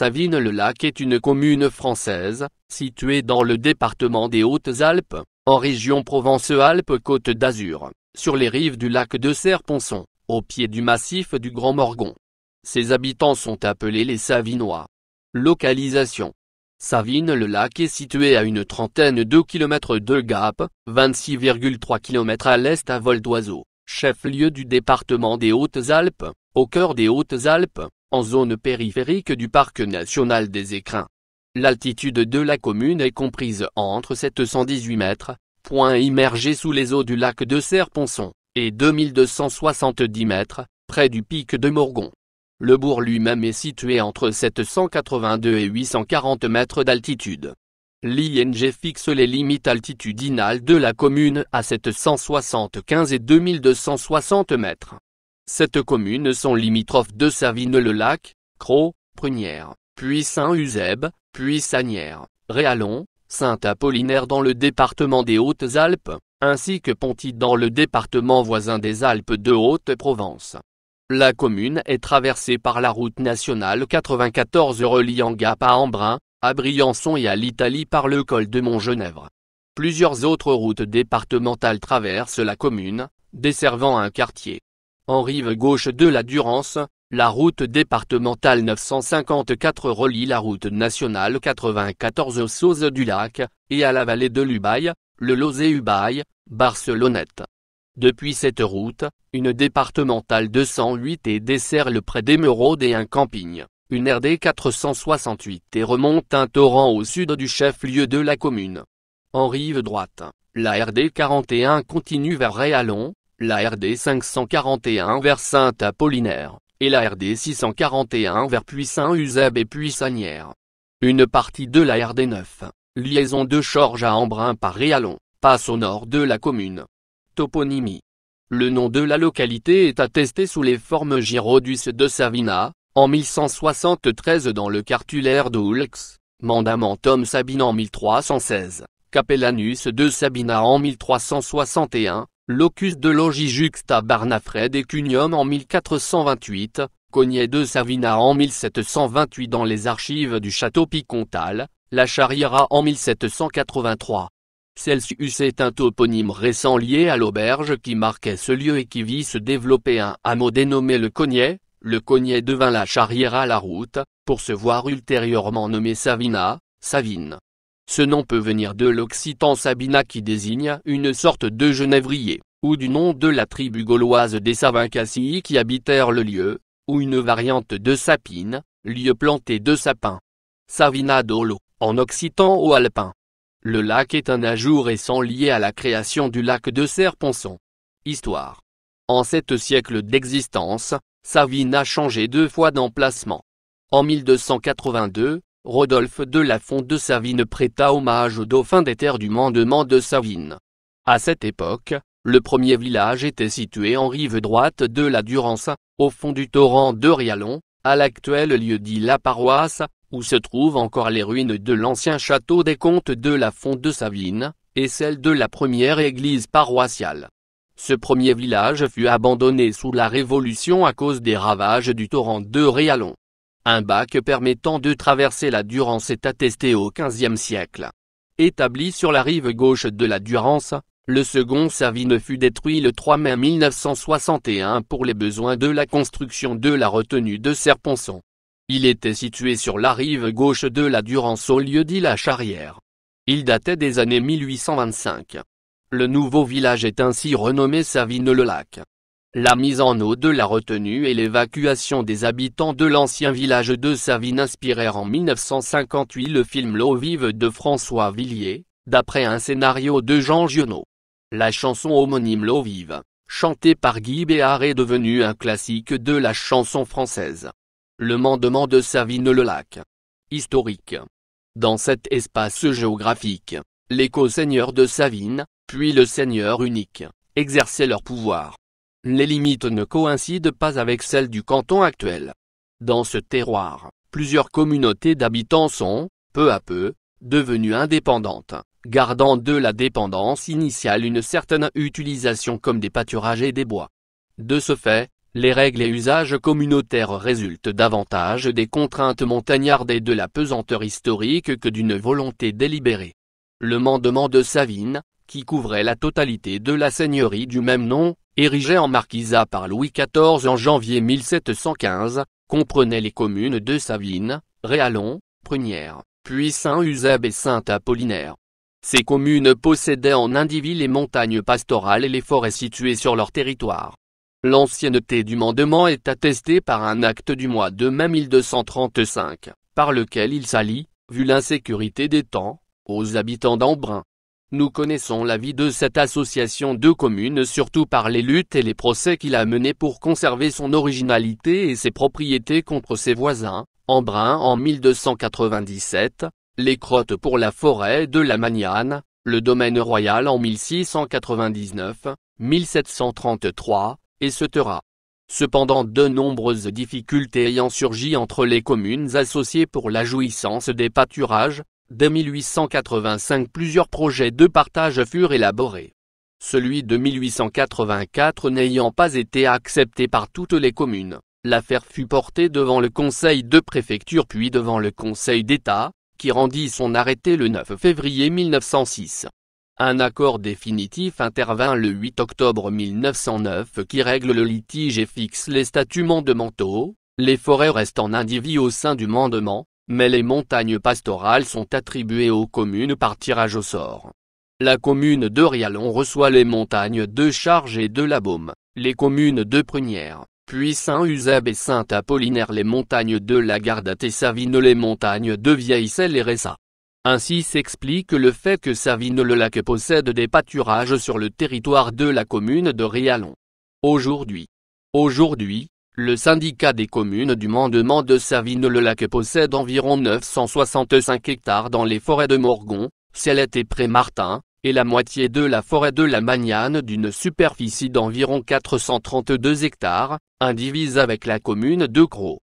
Savine-le-Lac est une commune française, située dans le département des Hautes-Alpes, en région Provence-Alpes-Côte d'Azur, sur les rives du lac de Serponçon, au pied du massif du Grand Morgon. Ses habitants sont appelés les Savinois. Localisation Savine-le-Lac est situé à une trentaine de kilomètres de Gap, 26,3 km à l'est à vol d'oiseau, chef-lieu du département des Hautes-Alpes, au cœur des Hautes-Alpes, en zone périphérique du parc national des Écrins. L'altitude de la commune est comprise entre 718 mètres, point immergé sous les eaux du lac de Serponçon, et 2270 mètres, près du pic de Morgon. Le bourg lui-même est situé entre 782 et 840 mètres d'altitude. L'ING fixe les limites altitudinales de la commune à 775 et 2260 mètres. Cette commune sont limitrophes de Savine-le-Lac, Cros, Prunière, puis saint uzèbe puis Sanière, Réalon, Saint-Apollinaire dans le département des Hautes-Alpes, ainsi que Ponty dans le département voisin des Alpes de Haute-Provence. La commune est traversée par la route nationale 94 reliant Gap à Embrun, à Briançon et à l'Italie par le col de Montgenèvre. Plusieurs autres routes départementales traversent la commune, desservant un quartier. En rive gauche de la Durance, la route départementale 954 relie la route nationale 94 aux Sauces du Lac, et à la vallée de l'Ubaï, le Lozé-Ubaye, Barcelonnette. Depuis cette route, une départementale 208 et dessert le pré d'Emeraude et un camping, une RD 468 et remonte un torrent au sud du chef-lieu de la commune. En rive droite, la RD 41 continue vers Réalon, la RD 541 vers Saint-Apollinaire, et la RD 641 vers puissant saint et Puissanière. Une partie de la RD 9, liaison de Chorges à Embrun par Réalon, passe au nord de la commune. Toponymie. Le nom de la localité est attesté sous les formes Girodus de Savina, en 1173 dans le cartulaire d'Oulx, Mandamentum Sabina en 1316, Capellanus de Sabina en 1361, Locus de logis juxta Barnafred et Cunium en 1428, Cognet de Savina en 1728 dans les archives du château Picontal, La Charriera en 1783. Celsius est un toponyme récent lié à l'auberge qui marquait ce lieu et qui vit se développer un hameau dénommé le Cognet, le Cognet devint la Charriera la route, pour se voir ultérieurement nommé Savina, Savine. Ce nom peut venir de l'occitan Sabina qui désigne une sorte de genévrier, ou du nom de la tribu gauloise des Savincassi qui habitèrent le lieu, ou une variante de sapine, lieu planté de sapins. Savina d'Olo, en occitan ou alpin. Le lac est un ajout récent lié à la création du lac de Serponçon. Histoire. En sept siècles d'existence, Savina a changé deux fois d'emplacement. En 1282, Rodolphe de la Font de Savine prêta hommage au dauphin des terres du mandement de Savine. À cette époque, le premier village était situé en rive droite de la Durance, au fond du torrent de Rialon, à l'actuel lieu-dit La Paroisse, où se trouvent encore les ruines de l'ancien château des comtes de la Font de Savine, et celle de la première église paroissiale. Ce premier village fut abandonné sous la Révolution à cause des ravages du torrent de Rialon. Un bac permettant de traverser la Durance est attesté au XVe siècle. Établi sur la rive gauche de la Durance, le second Savine fut détruit le 3 mai 1961 pour les besoins de la construction de la retenue de Serponçon. Il était situé sur la rive gauche de la Durance au lieu dit la Charrière. Il datait des années 1825. Le nouveau village est ainsi renommé Savine-le-Lac. La mise en eau de la retenue et l'évacuation des habitants de l'ancien village de Savine inspirèrent en 1958 le film L'eau vive de François Villiers, d'après un scénario de Jean Giono. La chanson homonyme L'eau vive, chantée par Guy Béard est devenue un classique de la chanson française. Le mandement de Savine-le-Lac. Historique. Dans cet espace géographique, les co-seigneurs de Savine, puis le seigneur unique, exerçaient leur pouvoir. Les limites ne coïncident pas avec celles du canton actuel. Dans ce terroir, plusieurs communautés d'habitants sont, peu à peu, devenues indépendantes, gardant de la dépendance initiale une certaine utilisation comme des pâturages et des bois. De ce fait, les règles et usages communautaires résultent davantage des contraintes montagnardes et de la pesanteur historique que d'une volonté délibérée. Le mandement de Savine, qui couvrait la totalité de la seigneurie du même nom, Érigé en marquisat par Louis XIV en janvier 1715, comprenait les communes de Savines, Réalon, Prunière, puis saint uzèbe et Saint-Apollinaire. Ces communes possédaient en indivis les montagnes pastorales et les forêts situées sur leur territoire. L'ancienneté du mandement est attestée par un acte du mois de mai 1235, par lequel il s'allie, vu l'insécurité des temps, aux habitants d'Embrun. Nous connaissons la vie de cette association de communes surtout par les luttes et les procès qu'il a menés pour conserver son originalité et ses propriétés contre ses voisins, en Embrun en 1297, les crottes pour la forêt de la Magnane, le domaine royal en 1699, 1733, etc. Cependant de nombreuses difficultés ayant surgi entre les communes associées pour la jouissance des pâturages, Dès 1885 plusieurs projets de partage furent élaborés. Celui de 1884 n'ayant pas été accepté par toutes les communes, l'affaire fut portée devant le conseil de préfecture puis devant le conseil d'État, qui rendit son arrêté le 9 février 1906. Un accord définitif intervint le 8 octobre 1909 qui règle le litige et fixe les statuts mandementaux, les forêts restent en indivis au sein du mandement, mais les montagnes pastorales sont attribuées aux communes par tirage au sort. La commune de Rialon reçoit les montagnes de Charge et de la Baume, les communes de Prunière, puis Saint-Usab et Saint-Apollinaire les montagnes de la et Savine les montagnes de vieille et Ressa. Ainsi s'explique le fait que Savine-le-Lac possède des pâturages sur le territoire de la commune de Rialon. Aujourd'hui. Aujourd'hui, le syndicat des communes du Mandement de Savine-le-Lac possède environ 965 hectares dans les forêts de Morgon, Célette et Pré-Martin, et la moitié de la forêt de la Magnane d'une superficie d'environ 432 hectares, indivise avec la commune de Croix.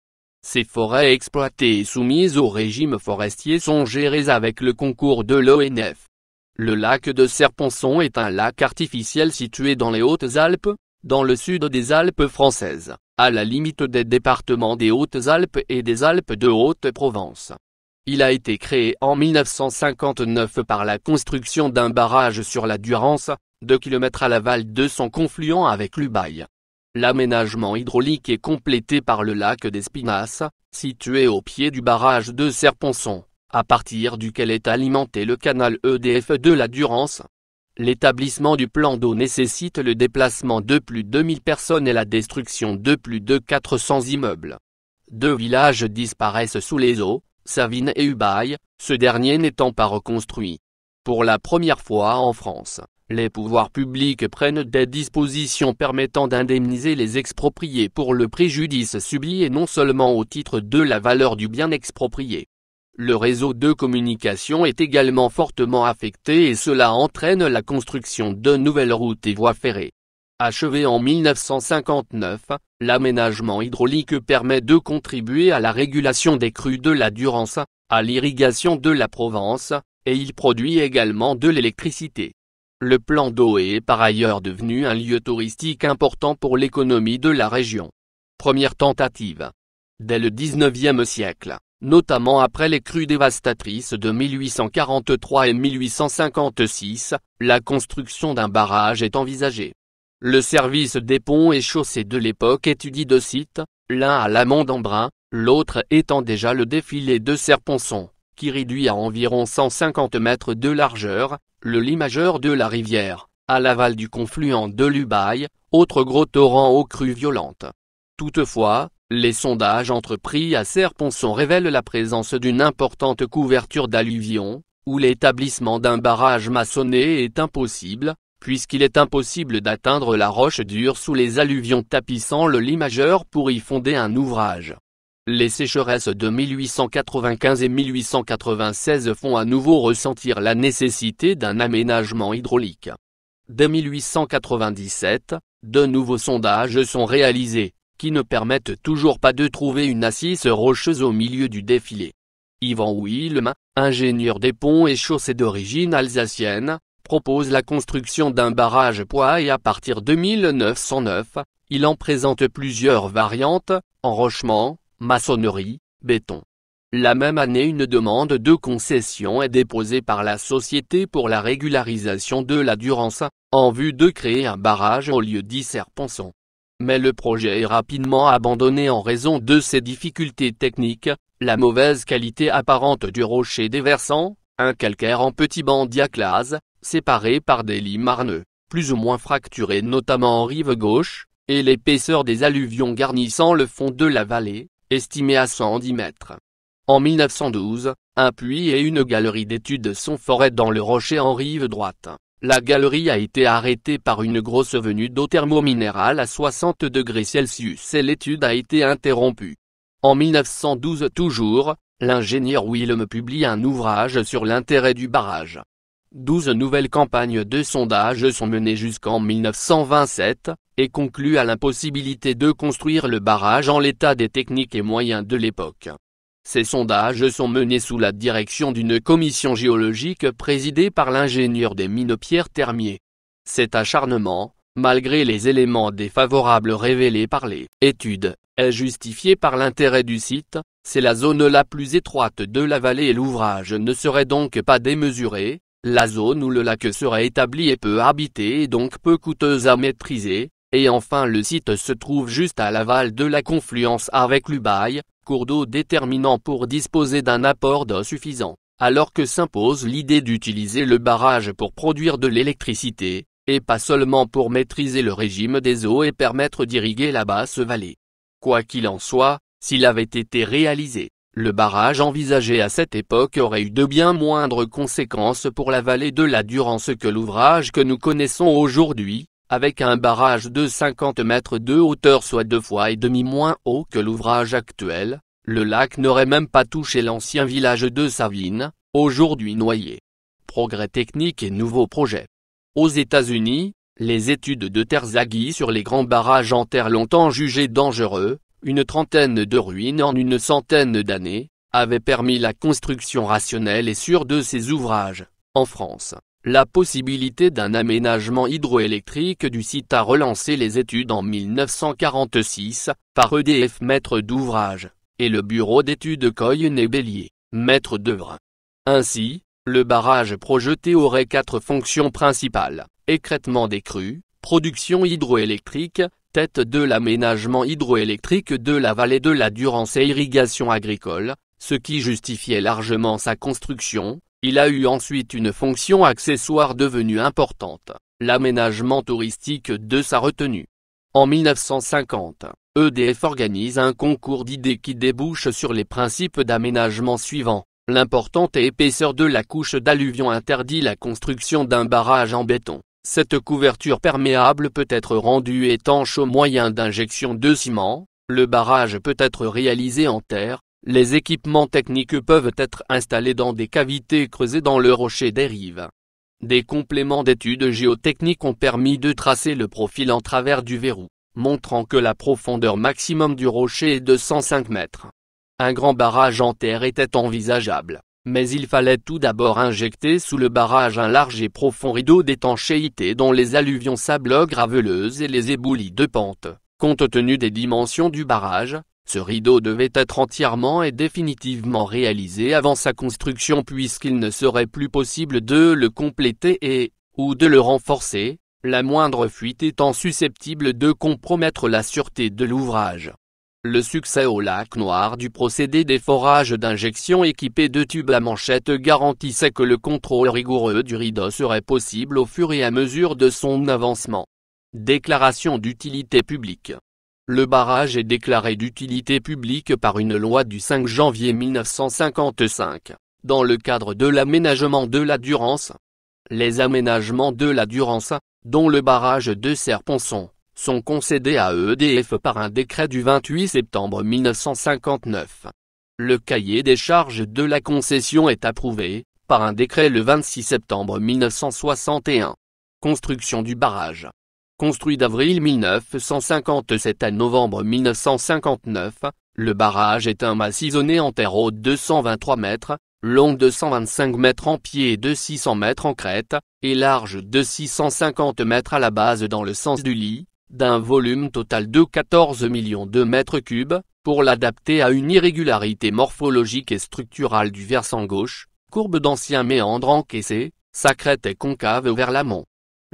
Ces forêts exploitées et soumises au régime forestier sont gérées avec le concours de l'ONF. Le lac de Serponçon est un lac artificiel situé dans les Hautes-Alpes, dans le sud des Alpes françaises à la limite des départements des Hautes-Alpes et des Alpes de Haute-Provence. Il a été créé en 1959 par la construction d'un barrage sur la Durance, 2 km à l'aval de son confluent avec l'Ubaye. L'aménagement hydraulique est complété par le lac d'Espinasse, situé au pied du barrage de Serponçon, à partir duquel est alimenté le canal EDF de la Durance, L'établissement du plan d'eau nécessite le déplacement de plus de 2000 personnes et la destruction de plus de 400 immeubles. Deux villages disparaissent sous les eaux, Savine et Ubaye, ce dernier n'étant pas reconstruit. Pour la première fois en France, les pouvoirs publics prennent des dispositions permettant d'indemniser les expropriés pour le préjudice subi et non seulement au titre de la valeur du bien exproprié le réseau de communication est également fortement affecté et cela entraîne la construction de nouvelles routes et voies ferrées. Achevé en 1959, l'aménagement hydraulique permet de contribuer à la régulation des crues de la Durance, à l'irrigation de la Provence, et il produit également de l'électricité. Le plan d'eau est par ailleurs devenu un lieu touristique important pour l'économie de la région. Première tentative. Dès le 19e siècle, notamment après les crues dévastatrices de 1843 et 1856, la construction d'un barrage est envisagée. Le service des ponts et chaussées de l'époque étudie deux sites, l'un à l'amont d'Embrun, l'autre étant déjà le défilé de Serponçon, qui réduit à environ 150 mètres de largeur, le lit majeur de la rivière, à l'aval du confluent de l'Ubaye, autre gros torrent aux crues violentes. Toutefois, les sondages entrepris à Serponçon révèlent la présence d'une importante couverture d'alluvions, où l'établissement d'un barrage maçonné est impossible, puisqu'il est impossible d'atteindre la roche dure sous les alluvions tapissant le lit majeur pour y fonder un ouvrage. Les sécheresses de 1895 et 1896 font à nouveau ressentir la nécessité d'un aménagement hydraulique. Dès 1897, de nouveaux sondages sont réalisés qui ne permettent toujours pas de trouver une assise rocheuse au milieu du défilé. Yvan Wilm, ingénieur des ponts et chaussées d'origine alsacienne, propose la construction d'un barrage poids et à partir de 1909, il en présente plusieurs variantes, enrochement, maçonnerie, béton. La même année une demande de concession est déposée par la Société pour la régularisation de la Durance, en vue de créer un barrage au lieu dit mais le projet est rapidement abandonné en raison de ses difficultés techniques, la mauvaise qualité apparente du rocher déversant, un calcaire en petits bancs diaclase, séparés par des lits marneux, plus ou moins fracturés notamment en rive gauche, et l'épaisseur des alluvions garnissant le fond de la vallée, estimée à 110 mètres. En 1912, un puits et une galerie d'études sont forés dans le rocher en rive droite. La galerie a été arrêtée par une grosse venue d'eau thermominérale à 60 degrés Celsius et l'étude a été interrompue. En 1912 toujours, l'ingénieur Willem publie un ouvrage sur l'intérêt du barrage. Douze nouvelles campagnes de sondage sont menées jusqu'en 1927, et concluent à l'impossibilité de construire le barrage en l'état des techniques et moyens de l'époque. Ces sondages sont menés sous la direction d'une commission géologique présidée par l'ingénieur des mines Pierre Thermier. Cet acharnement, malgré les éléments défavorables révélés par les études, est justifié par l'intérêt du site, c'est la zone la plus étroite de la vallée et l'ouvrage ne serait donc pas démesuré, la zone où le lac serait établi est peu habitée et donc peu coûteuse à maîtriser, et enfin le site se trouve juste à l'aval de la confluence avec l'Ubaye, cours d'eau déterminant pour disposer d'un apport d'eau suffisant, alors que s'impose l'idée d'utiliser le barrage pour produire de l'électricité, et pas seulement pour maîtriser le régime des eaux et permettre d'irriguer la basse vallée. Quoi qu'il en soit, s'il avait été réalisé, le barrage envisagé à cette époque aurait eu de bien moindres conséquences pour la vallée de la Durance que l'ouvrage que nous connaissons aujourd'hui, avec un barrage de 50 mètres de hauteur soit deux fois et demi moins haut que l'ouvrage actuel, le lac n'aurait même pas touché l'ancien village de Savines, aujourd'hui noyé. Progrès technique et nouveaux projets. Aux États-Unis, les études de Terzaghi sur les grands barrages en terre longtemps jugés dangereux, une trentaine de ruines en une centaine d'années, avaient permis la construction rationnelle et sûre de ces ouvrages, en France. La possibilité d'un aménagement hydroélectrique du site a relancé les études en 1946, par EDF maître d'ouvrage, et le bureau d'études Coyne et Bélier, maître d'œuvre. Ainsi, le barrage projeté aurait quatre fonctions principales, écrètement des crues, production hydroélectrique, tête de l'aménagement hydroélectrique de la vallée de la Durance et irrigation agricole, ce qui justifiait largement sa construction, il a eu ensuite une fonction accessoire devenue importante, l'aménagement touristique de sa retenue. En 1950, EDF organise un concours d'idées qui débouche sur les principes d'aménagement suivants. L'importante épaisseur de la couche d'alluvion interdit la construction d'un barrage en béton. Cette couverture perméable peut être rendue étanche au moyen d'injection de ciment, le barrage peut être réalisé en terre, les équipements techniques peuvent être installés dans des cavités creusées dans le rocher des rives. Des compléments d'études géotechniques ont permis de tracer le profil en travers du verrou, montrant que la profondeur maximum du rocher est de 105 mètres. Un grand barrage en terre était envisageable, mais il fallait tout d'abord injecter sous le barrage un large et profond rideau d'étanchéité dont les alluvions sablo graveleuses et les éboulis de pente, compte tenu des dimensions du barrage, ce rideau devait être entièrement et définitivement réalisé avant sa construction puisqu'il ne serait plus possible de le compléter et, ou de le renforcer, la moindre fuite étant susceptible de compromettre la sûreté de l'ouvrage. Le succès au lac noir du procédé des forages d'injection équipés de tubes à manchette garantissait que le contrôle rigoureux du rideau serait possible au fur et à mesure de son avancement. Déclaration d'utilité publique le barrage est déclaré d'utilité publique par une loi du 5 janvier 1955, dans le cadre de l'aménagement de la Durance. Les aménagements de la Durance, dont le barrage de Serponçon, sont concédés à EDF par un décret du 28 septembre 1959. Le cahier des charges de la concession est approuvé, par un décret le 26 septembre 1961. Construction du barrage. Construit d'avril 1957 à novembre 1959, le barrage est un massisonné en terre haute de 123 mètres, long de 125 mètres en pied et de 600 mètres en crête, et large de 650 mètres à la base dans le sens du lit, d'un volume total de 14 millions de mètres cubes, pour l'adapter à une irrégularité morphologique et structurale du versant gauche, courbe d'anciens méandres encaissés, sa crête est concave vers l'amont.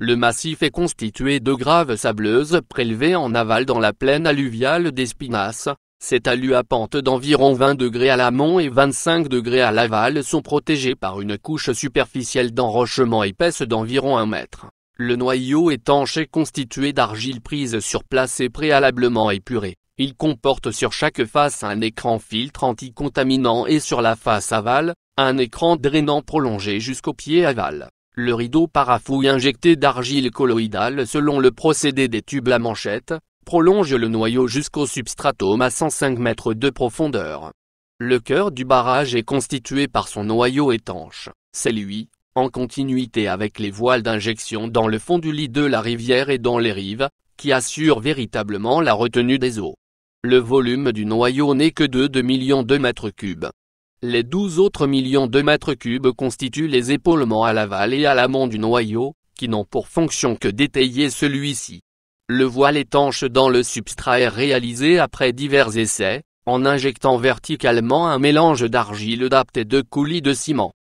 Le massif est constitué de graves sableuses prélevées en aval dans la plaine alluviale d'Espinasse. Cette talus à pente d'environ 20 degrés à l'amont et 25 degrés à l'aval sont protégés par une couche superficielle d'enrochement épaisse d'environ 1 mètre. Le noyau étanche est constitué d'argile prise sur place et préalablement épurée. Il comporte sur chaque face un écran filtre anticontaminant et sur la face aval, un écran drainant prolongé jusqu'au pied aval le rideau parafouille injecté d'argile colloïdale selon le procédé des tubes à manchette, prolonge le noyau jusqu'au substratum à 105 mètres de profondeur. Le cœur du barrage est constitué par son noyau étanche, c'est lui, en continuité avec les voiles d'injection dans le fond du lit de la rivière et dans les rives, qui assure véritablement la retenue des eaux. Le volume du noyau n'est que de 2 millions de mètres cubes. Les 12 autres millions de mètres cubes constituent les épaulements à l'aval et à l'amont du noyau, qui n'ont pour fonction que d'étayer celui-ci. Le voile étanche dans le substrat est réalisé après divers essais, en injectant verticalement un mélange d'argile d'apte et de coulis de ciment.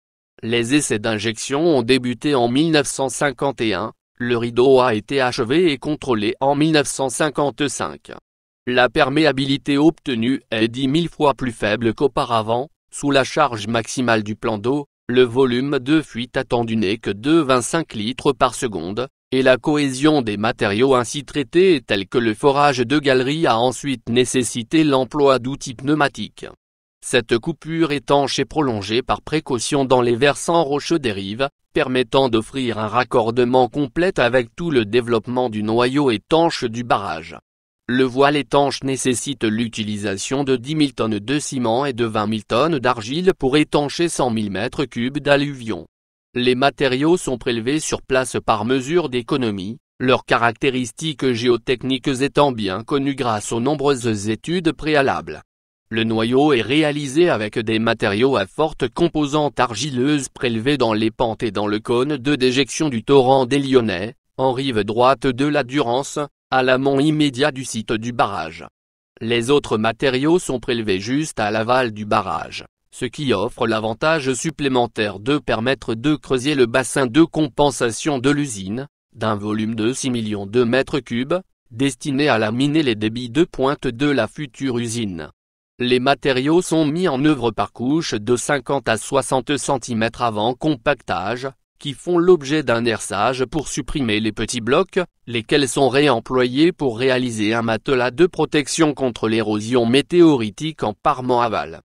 Les essais d'injection ont débuté en 1951, le rideau a été achevé et contrôlé en 1955. La perméabilité obtenue est 10 000 fois plus faible qu'auparavant, sous la charge maximale du plan d'eau, le volume de fuite attendu n'est que 2,25 litres par seconde, et la cohésion des matériaux ainsi traités est telle que le forage de galeries a ensuite nécessité l'emploi d'outils pneumatiques. Cette coupure étanche est prolongée par précaution dans les versants rocheux des rives, permettant d'offrir un raccordement complet avec tout le développement du noyau étanche du barrage. Le voile étanche nécessite l'utilisation de 10 000 tonnes de ciment et de 20 000 tonnes d'argile pour étancher 100 000 m3 d'alluvion. Les matériaux sont prélevés sur place par mesure d'économie, leurs caractéristiques géotechniques étant bien connues grâce aux nombreuses études préalables. Le noyau est réalisé avec des matériaux à forte composante argileuse prélevés dans les pentes et dans le cône de déjection du torrent des Lyonnais, en rive droite de la Durance, à l'amont immédiat du site du barrage. Les autres matériaux sont prélevés juste à l'aval du barrage, ce qui offre l'avantage supplémentaire de permettre de creuser le bassin de compensation de l'usine, d'un volume de 6 millions de mètres cubes, destiné à laminer les débits de pointe de la future usine. Les matériaux sont mis en œuvre par couche de 50 à 60 cm avant compactage, qui font l'objet d'un herçage pour supprimer les petits blocs, lesquels sont réemployés pour réaliser un matelas de protection contre l'érosion météoritique en parement aval.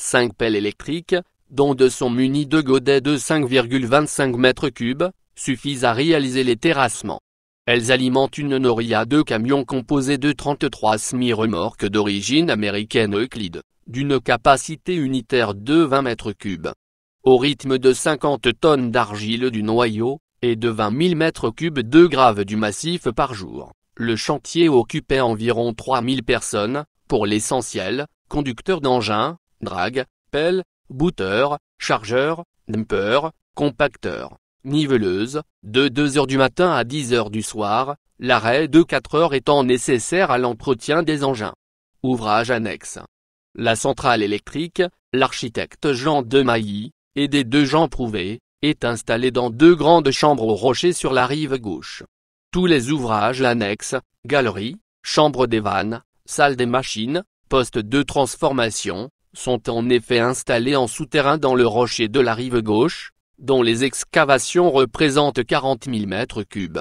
Cinq pelles électriques, dont deux sont munies de godets de 5,25 m3, suffisent à réaliser les terrassements. Elles alimentent une noria de camions composés de 33 semi-remorques d'origine américaine Euclide, d'une capacité unitaire de 20 mètres cubes au rythme de 50 tonnes d'argile du noyau, et de 20 000 mètres cubes de graves du massif par jour. Le chantier occupait environ 3000 personnes, pour l'essentiel, conducteurs d'engins, dragues, pelles, bouteurs, chargeurs, dumpers, compacteurs, niveleuses, de 2 heures du matin à 10 heures du soir, l'arrêt de 4 heures étant nécessaire à l'entretien des engins. Ouvrage annexe. La centrale électrique, l'architecte Jean de et des deux gens prouvés, est installé dans deux grandes chambres au rocher sur la rive gauche. Tous les ouvrages annexes, galeries, chambres des vannes, salle des machines, postes de transformation, sont en effet installés en souterrain dans le rocher de la rive gauche, dont les excavations représentent 40 000 mètres cubes.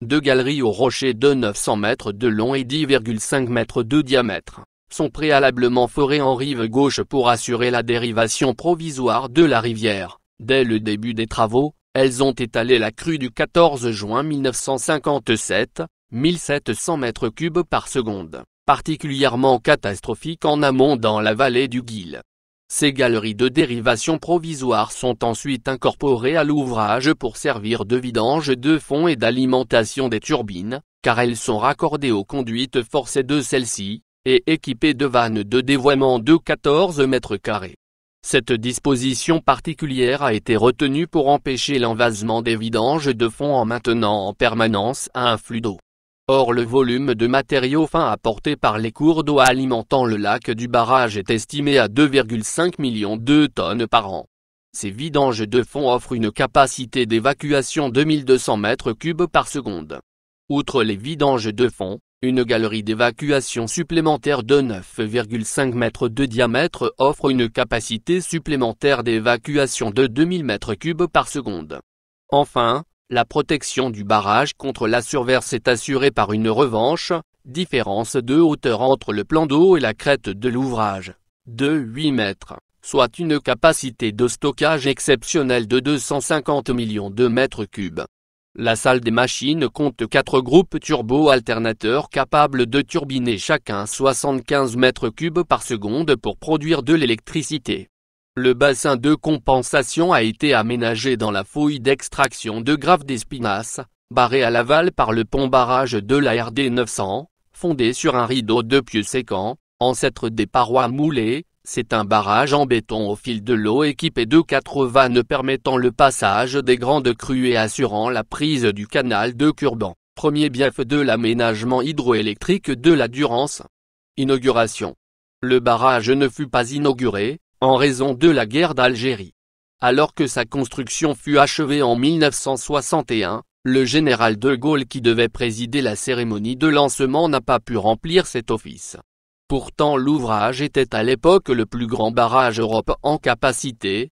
Deux galeries au rocher de 900 mètres de long et 10,5 mètres de diamètre sont préalablement forés en rive gauche pour assurer la dérivation provisoire de la rivière. Dès le début des travaux, elles ont étalé la crue du 14 juin 1957, 1700 mètres cubes par seconde, particulièrement catastrophique en amont dans la vallée du Guil. Ces galeries de dérivation provisoire sont ensuite incorporées à l'ouvrage pour servir de vidange de fond et d'alimentation des turbines, car elles sont raccordées aux conduites forcées de celles-ci, et équipé de vannes de dévoiement de 14 mètres carrés. Cette disposition particulière a été retenue pour empêcher l'envasement des vidanges de fond en maintenant en permanence un flux d'eau. Or le volume de matériaux fins apportés par les cours d'eau alimentant le lac du barrage est estimé à 2,5 millions de tonnes par an. Ces vidanges de fond offrent une capacité d'évacuation de 1200 m3 par seconde. Outre les vidanges de fond, une galerie d'évacuation supplémentaire de 9,5 mètres de diamètre offre une capacité supplémentaire d'évacuation de 2000 mètres cubes par seconde. Enfin, la protection du barrage contre la surverse est assurée par une revanche, différence de hauteur entre le plan d'eau et la crête de l'ouvrage, de 8 mètres, soit une capacité de stockage exceptionnelle de 250 millions de mètres cubes. La salle des machines compte quatre groupes turbo-alternateurs capables de turbiner chacun 75 mètres cubes par seconde pour produire de l'électricité. Le bassin de compensation a été aménagé dans la fouille d'extraction de graves d'espinasse, barré à l'aval par le pont barrage de la RD 900, fondé sur un rideau de pieux sécants, ancêtre des parois moulées, c'est un barrage en béton au fil de l'eau équipé de quatre vannes permettant le passage des grandes crues et assurant la prise du canal de Curban, premier bief de l'aménagement hydroélectrique de la Durance. Inauguration. Le barrage ne fut pas inauguré, en raison de la guerre d'Algérie. Alors que sa construction fut achevée en 1961, le général de Gaulle qui devait présider la cérémonie de lancement n'a pas pu remplir cet office. Pourtant l'ouvrage était à l'époque le plus grand barrage Europe en capacité.